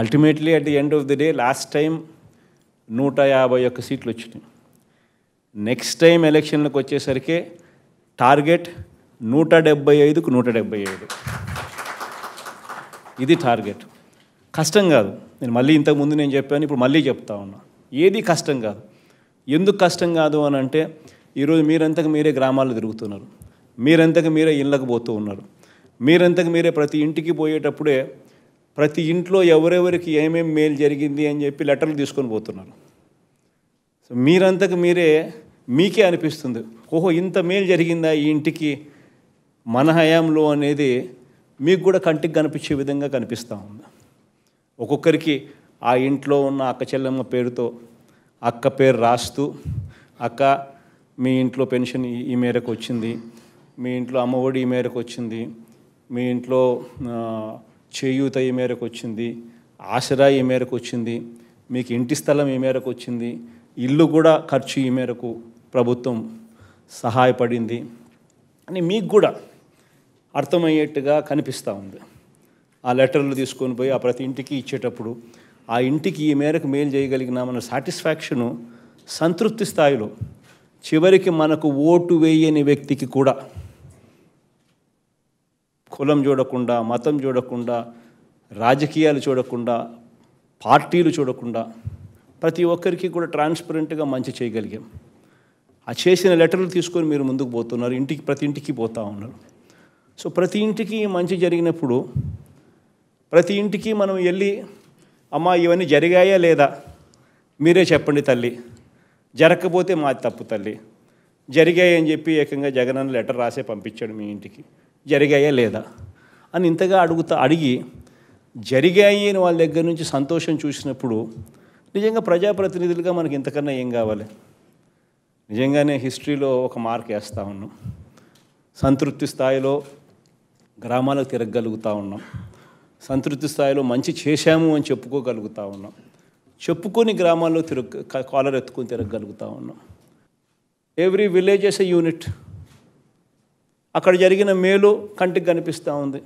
ultimately at the end of the day last time నూట యాభై ఒక్క సీట్లు వచ్చినాయి నెక్స్ట్ టైం ఎలక్షన్లకు వచ్చేసరికి టార్గెట్ నూట డెబ్బై ఐదుకు నూట డెబ్బై ఐదు ఇది టార్గెట్ కష్టం కాదు నేను మళ్ళీ ఇంతకుముందు నేను చెప్పాను ఇప్పుడు మళ్ళీ చెప్తా ఉన్నా ఏది కష్టం కాదు ఎందుకు కష్టం కాదు అని అంటే ఈరోజు మీరంతకు మీరే గ్రామాల్లో తిరుగుతున్నారు మీరంతకు మీరే ఇళ్ళకు పోతూ ఉన్నారు మీరంతకు మీరే ప్రతి ఇంటికి పోయేటప్పుడే ప్రతి ఇంట్లో ఎవరెవరికి ఏమేం మేలు జరిగింది అని చెప్పి లెటర్లు తీసుకొని పోతున్నారు సో మీరంతకు మీరే మీకే అనిపిస్తుంది ఓహో ఇంత మేలు జరిగిందా ఈ ఇంటికి మన హయాంలో అనేది మీకు కూడా కంటికి కనిపించే విధంగా కనిపిస్తూ ఉంది ఒక్కొక్కరికి ఆ ఇంట్లో ఉన్న అక్క చెల్లెమ్మ పేరుతో అక్క పేరు రాస్తూ అక్క మీ ఇంట్లో పెన్షన్ ఈ మేరకు వచ్చింది మీ ఇంట్లో అమ్మఒడి ఈ మేరకు వచ్చింది మీ ఇంట్లో చేయూత ఏ మేరకు వచ్చింది ఆసరా ఏ మేరకు వచ్చింది మీకు ఇంటి స్థలం ఏ మేరకు వచ్చింది ఇల్లు కూడా ఖర్చు ఈ మేరకు ప్రభుత్వం సహాయపడింది అని మీకు కూడా అర్థమయ్యేట్టుగా కనిపిస్తూ ఉంది ఆ లెటర్లు తీసుకొని పోయి ఆ ప్రతి ఇంటికి ఇచ్చేటప్పుడు ఆ ఇంటికి ఈ మేరకు మేలు చేయగలిగినామన్న సాటిస్ఫాక్షను సంతృప్తి స్థాయిలో చివరికి మనకు ఓటు వేయని వ్యక్తికి కూడా కులం చూడకుండా మతం చూడకుండా రాజకీయాలు చూడకుండా పార్టీలు చూడకుండా ప్రతి ఒక్కరికి కూడా ట్రాన్స్పరెంట్గా మంచి చేయగలిగాం ఆ చేసిన లెటర్లు తీసుకొని మీరు ముందుకు పోతున్నారు ఇంటికి ప్రతి ఇంటికి పోతూ ఉన్నారు సో ప్రతి ఇంటికి మంచి జరిగినప్పుడు ప్రతి ఇంటికి మనం వెళ్ళి అమ్మ ఇవన్నీ జరిగాయా లేదా మీరే చెప్పండి తల్లి జరగకపోతే మాది తప్పు తల్లి జరిగాయని చెప్పి ఏకంగా జగనన్న లెటర్ రాసే పంపించాడు మీ ఇంటికి జరిగాయా లేదా అని ఇంతగా అడుగుతా అడిగి జరిగాయి అని వాళ్ళ దగ్గర నుంచి సంతోషం చూసినప్పుడు నిజంగా ప్రజాప్రతినిధులుగా మనకి ఇంతకన్నా ఏం కావాలి నిజంగానే హిస్టరీలో ఒక మార్క్ వేస్తూ ఉన్నాం సంతృప్తి స్థాయిలో గ్రామాలకు తిరగగలుగుతూ ఉన్నాం సంతృప్తి స్థాయిలో మంచి చేశాము అని చెప్పుకోగలుగుతూ ఉన్నాం చెప్పుకొని గ్రామాల్లో తిరగ కాలర్ ఎత్తుకొని తిరగగలుగుతూ ఉన్నాం every village S A unit అక్కడ జరిగిన మేలు కంటికి కనిపిస్తూ ఉంది